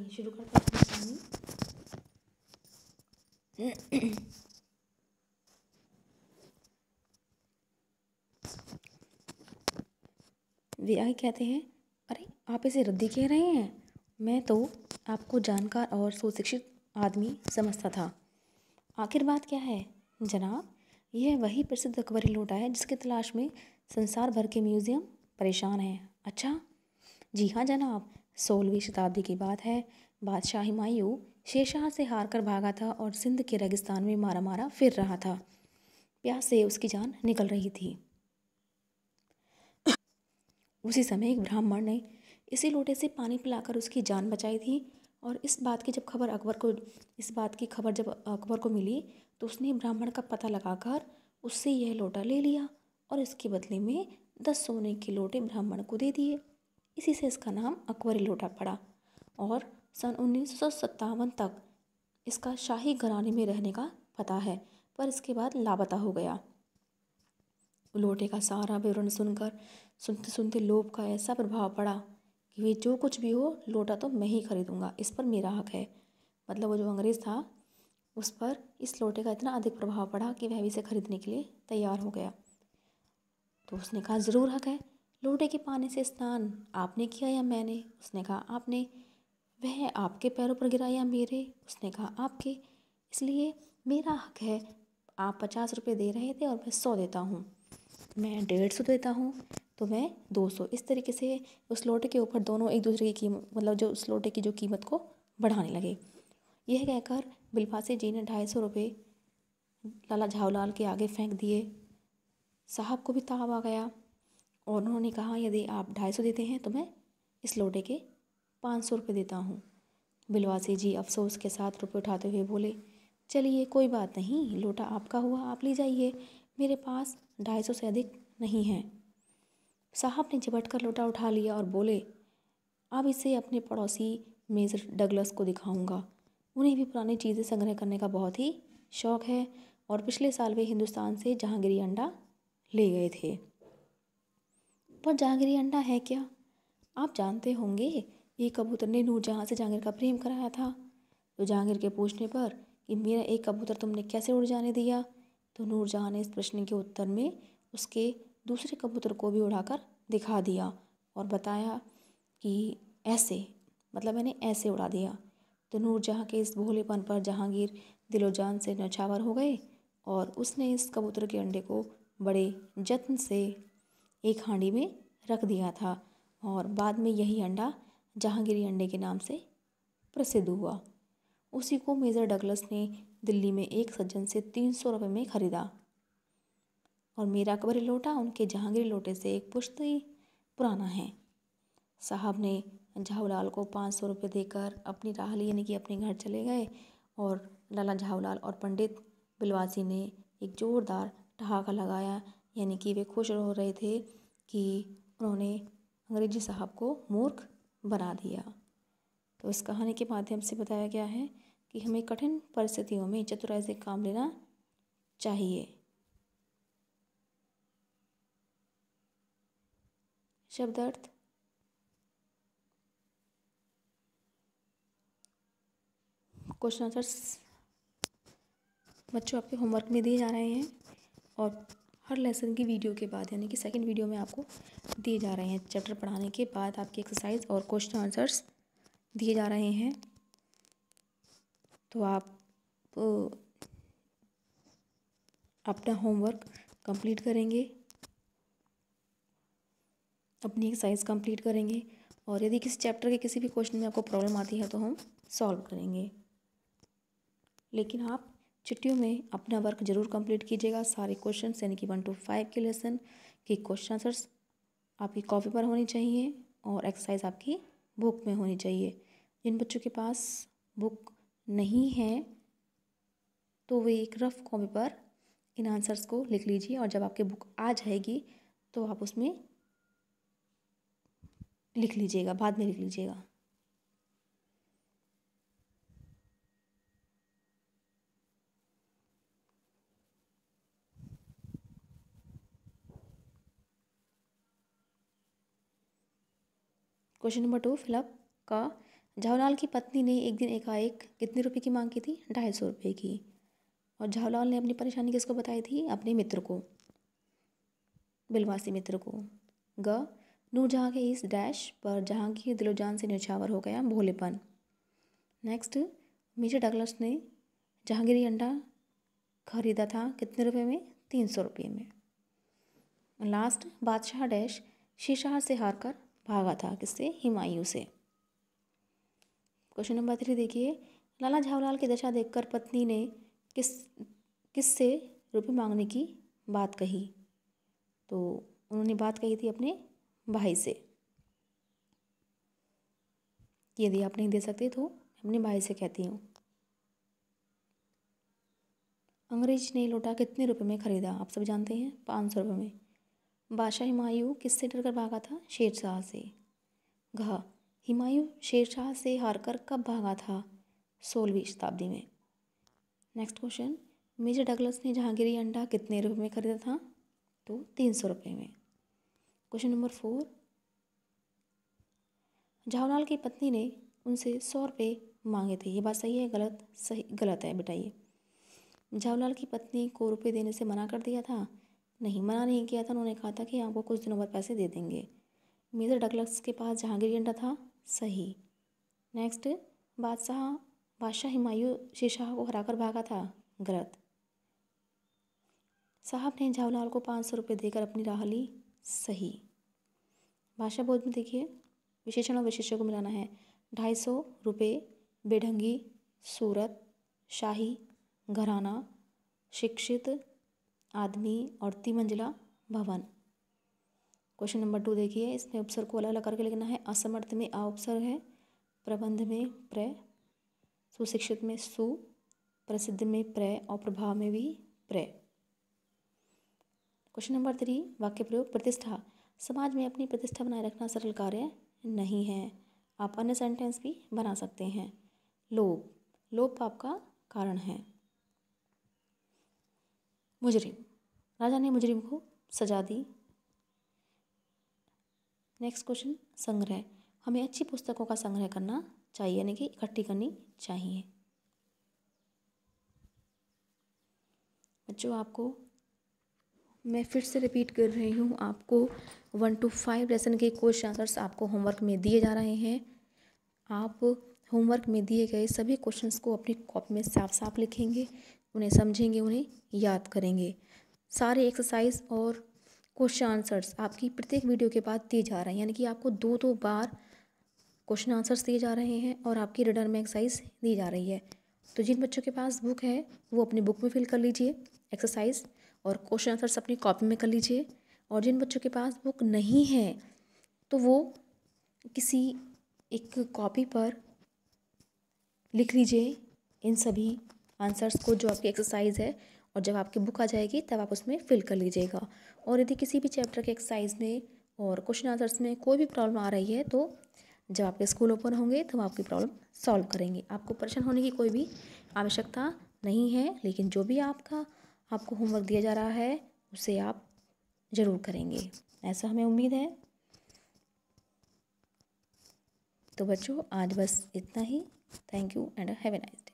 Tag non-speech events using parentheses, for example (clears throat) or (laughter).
कहानी शुरू करते हैं कहानी (clears throat) वे आगे कहते हैं अरे आप इसे रद्दी कह रहे हैं मैं तो आपको जानकार और सुशिक्षित आदमी समझता था आखिर बात क्या है जनाब यह वही प्रसिद्ध अकबरी लोटा है जिसकी तलाश में संसार भर के म्यूज़ियम परेशान हैं अच्छा जी हाँ जनाब सोलहवीं शताब्दी की बात है बादशाह हिमायू शेरशाह से हार कर भागा था और सिंध के रेगिस्तान में मारा मारा फिर रहा था प्यास से उसकी जान निकल रही थी उसी समय एक ब्राह्मण ने इसी लोटे से पानी पिलाकर उसकी जान बचाई थी और इस बात की जब खबर अकबर को इस बात की खबर जब अकबर को मिली तो उसने ब्राह्मण का पता लगाकर उससे यह लोटा ले लिया और इसके बदले में दस सोने के लोटे ब्राह्मण को दे दिए इसी से इसका नाम अकबरी लोटा पड़ा और सन उन्नीस तक इसका शाही घराने में रहने का पता है पर इसके बाद लापता हो गया लोटे का सारा विवरण सुनकर सुनते सुनते लोभ का ऐसा प्रभाव पड़ा कि वे जो कुछ भी हो लोटा तो मैं ही खरीदूंगा इस पर मेरा हक है मतलब वो जो अंग्रेज़ था उस पर इस लोटे का इतना अधिक प्रभाव पड़ा कि वह भी इसे खरीदने के लिए तैयार हो गया तो उसने कहा ज़रूर हक है लोटे के पानी से स्नान आपने किया या मैंने उसने कहा आपने वह आपके पैरों पर गिरा या मेरे उसने कहा आपके इसलिए मेरा हक है आप पचास रुपये दे रहे थे और मैं सौ देता हूँ मैं डेढ़ सौ देता हूँ तो मैं दो सौ इस तरीके से उस लोटे के ऊपर दोनों एक दूसरे की कीमत मतलब जो उस लोटे की जो कीमत को बढ़ाने लगे यह कहकर बिलफासी जी ने ढाई सौ रुपये लाला झावलाल के आगे फेंक दिए साहब को भी ताब आ गया और उन्होंने कहा यदि आप ढाई सौ देते हैं तो मैं इस लोटे के पाँच सौ रुपये देता हूँ बिलवासी जी अफसोस के साथ रुपये उठाते हुए बोले चलिए कोई बात नहीं लोटा आपका हुआ आप ले जाइए मेरे पास ढाई सौ से अधिक नहीं है साहब ने झपट कर लोटा उठा लिया और बोले अब इसे अपने पड़ोसी मेजर डगलस को दिखाऊंगा उन्हें भी पुरानी चीज़ें संग्रह करने का बहुत ही शौक है और पिछले साल वे हिंदुस्तान से जहांगीरी अंडा ले गए थे पर जहांगीरी अंडा है क्या आप जानते होंगे ये कबूतर ने नूरजहाँ से जांगिर का प्रेम कराया था तो जहांगीर के पूछने पर कि मेरा एक कबूतर तुमने कैसे उड़ जाने दिया तो नूरजहाँ ने इस प्रश्न के उत्तर में उसके दूसरे कबूतर को भी उड़ाकर दिखा दिया और बताया कि ऐसे मतलब मैंने ऐसे उड़ा दिया तो नूरजहाँ के इस भोलेपन पर जहांगीर दिलोजान से नछावर हो गए और उसने इस कबूतर के अंडे को बड़े जत्न से एक हांडी में रख दिया था और बाद में यही अंडा जहांगीरी अंडे के नाम से प्रसिद्ध हुआ उसी को मेजर डगलस ने दिल्ली में एक सज्जन से तीन सौ रुपये में ख़रीदा और मेरा कबरी लोटा उनके जहांगीरी लोटे से एक पुश्त ही पुराना है साहब ने झाऊलाल को पाँच सौ रुपये देकर अपनी राह ली यानी कि अपने घर चले गए और लाला झाऊलाल और पंडित बिलवासी ने एक ज़ोरदार ठहाका लगाया यानी कि वे खुश हो रहे थे कि उन्होंने अंग्रेजी साहब को मूर्ख बना दिया तो इस कहानी के माध्यम से बताया गया है कि हमें कठिन परिस्थितियों में चतुराई से काम लेना चाहिए शब्दार्थ क्वेश्चन आंसर्स बच्चों आपके होमवर्क में दिए जा रहे हैं और हर लेसन की वीडियो के बाद यानी कि सेकंड वीडियो में आपको दिए जा रहे हैं चैप्टर पढ़ाने के बाद आपकी एक्सरसाइज और क्वेश्चन आंसर्स दिए जा रहे हैं तो आप अपना होमवर्क कंप्लीट करेंगे अपनी एक्सरसाइज कंप्लीट करेंगे और यदि किसी चैप्टर के किसी भी क्वेश्चन में आपको प्रॉब्लम आती है तो हम सॉल्व करेंगे लेकिन आप छुट्टियों में अपना वर्क जरूर कंप्लीट कीजिएगा सारे क्वेश्चन यानी कि वन टू फाइव के लेसन के क्वेश्चन आंसर्स आपकी कॉपी पर होनी चाहिए और एक्सरसाइज आपकी बुक में होनी चाहिए जिन बच्चों के पास बुक नहीं है तो वे एक रफ़ कॉपी पर इन आंसर्स को लिख लीजिए और जब आपकी बुक आ जाएगी तो आप उसमें लिख लीजिएगा बाद में लिख लीजिएगा क्वेश्चन नंबर टू फिलअप का झावलाल की पत्नी ने एक दिन एकाएक कितने रुपए की मांग की थी ढाई सौ रुपये की और झावलाल ने अपनी परेशानी किसको बताई थी अपने मित्र को बिलवासी मित्र को ग नूरजहाँ के इस डैश पर जहांगीर दिलोजान से न्यौछावर हो गया भोलेपन नेक्स्ट मेजर डगलस ने जहांगीरी अंडा खरीदा था कितने रुपए में तीन सौ रुपये में लास्ट बादशाह डैश शीशाह से हारकर भागा था किससे हिमायू से क्वेश्चन नंबर थ्री देखिए लाला झावलाल की दशा देखकर पत्नी ने किस किससे रुपये मांगने की बात कही तो उन्होंने बात कही थी अपने भाई से यदि आप नहीं दे सकते तो अपने भाई से कहती हूँ अंग्रेज ने लोटा कितने रुपए में ख़रीदा आप सब जानते हैं पाँच सौ रुपये में बादशाह हिमायू किससे डर कर भागा था शेरशाह से घा हिमायू शेरशाह से हारकर कब भागा था सोलहवीं शताब्दी में नेक्स्ट क्वेश्चन मेजर डगलस ने जहांगीरी अंडा कितने रुपए में खरीदा था तो तीन सौ रुपये में क्वेश्चन नंबर फोर जवाहरलाल की पत्नी ने उनसे सौ रुपये मांगे थे ये बात सही है गलत सही गलत है बेटा ये जवाहरलाल की पत्नी को रुपये देने से मना कर दिया था नहीं मना नहीं किया था उन्होंने कहा था कि आपको कुछ दिनों बाद पैसे दे देंगे मिर्ज़ा डगलक्स के पास जहांगीर अंडा था सही नेक्स्ट बादशाह बादशाह हिमायूं शाह को हराकर भागा था गलत साहब ने झावलाल को पाँच सौ रुपये देकर अपनी राह ली सही भाषा बोध में देखिए विशेषण और विशेषों को मिलाना है ढाई सौ रुपये बेढंगी सूरत शाही घराना शिक्षित आदमी और तिमंजिला भवन क्वेश्चन नंबर टू देखिए इसमें उपसर्ग को अलग अलग करके लिखना है असमर्थ में आ है प्रबंध में प्र सुशिक्षित में सु प्रसिद्ध में प्र और प्रभाव में भी प्र क्वेश्चन नंबर थ्री वाक्य प्रयोग प्रतिष्ठा समाज में अपनी प्रतिष्ठा बनाए रखना सरल कार्य नहीं है आप अन्य सेंटेंस भी बना सकते हैं लोभ लोभ आपका कारण है मुजरिम राजा ने मुजरिम को सजा दी नेक्स्ट क्वेश्चन संग्रह हमें अच्छी पुस्तकों का संग्रह करना चाहिए यानी कि इकट्ठी करनी चाहिए बच्चों आपको मैं फिर से रिपीट कर रही हूँ आपको वन टू फाइव लेसन के क्वेश्चन आंसर्स आपको होमवर्क में दिए जा रहे हैं आप होमवर्क में दिए गए सभी क्वेश्चंस को अपनी कॉपी में साफ साफ लिखेंगे उन्हें समझेंगे उन्हें याद करेंगे सारे एक्सरसाइज और क्वेश्चन आंसर्स आपकी प्रत्येक वीडियो के बाद दिए जा रहे हैं यानी कि आपको दो दो बार क्वेश्चन आंसर्स दिए जा रहे हैं और आपकी रिटर्न में एक्सरसाइज दी जा रही है तो जिन बच्चों के पास बुक है वो अपनी बुक में फिल कर लीजिए एक्सरसाइज और क्वेश्चन आंसर्स अपनी कॉपी में कर लीजिए और जिन बच्चों के पास बुक नहीं है तो वो किसी एक कॉपी पर लिख लीजिए इन सभी आंसर्स को जो आपकी एक्सरसाइज है और जब आपकी बुक आ जाएगी तब आप उसमें फिल कर लीजिएगा और यदि किसी भी चैप्टर के एक्सरसाइज में और क्वेश्चन आंसर्स में कोई भी प्रॉब्लम आ रही है तो जब आपके स्कूल ओपन होंगे तो आपकी प्रॉब्लम सॉल्व करेंगे आपको परेशान होने की कोई भी आवश्यकता नहीं है लेकिन जो भी आपका आपको होमवर्क दिया जा रहा है उसे आप ज़रूर करेंगे ऐसा हमें उम्मीद है तो बच्चों आज बस इतना ही thank you and have a nice